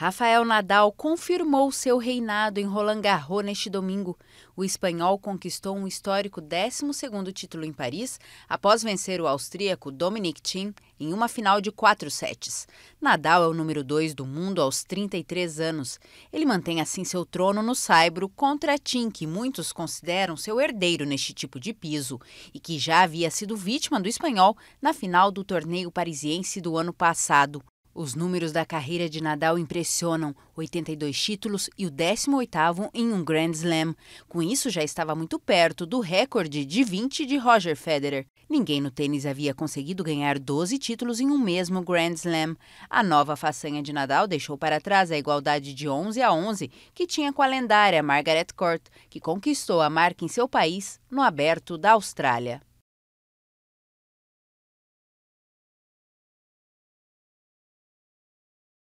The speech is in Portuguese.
Rafael Nadal confirmou seu reinado em Roland Garros neste domingo. O espanhol conquistou um histórico 12º título em Paris, após vencer o austríaco Dominic Thiem em uma final de quatro sets. Nadal é o número 2 do mundo aos 33 anos. Ele mantém assim seu trono no saibro contra Thiem, que muitos consideram seu herdeiro neste tipo de piso e que já havia sido vítima do espanhol na final do torneio parisiense do ano passado. Os números da carreira de Nadal impressionam: 82 títulos e o 18º em um Grand Slam. Com isso, já estava muito perto do recorde de 20 de Roger Federer. Ninguém no tênis havia conseguido ganhar 12 títulos em um mesmo Grand Slam. A nova façanha de Nadal deixou para trás a igualdade de 11 a 11 que tinha com a lendária Margaret Court, que conquistou a marca em seu país no Aberto da Austrália.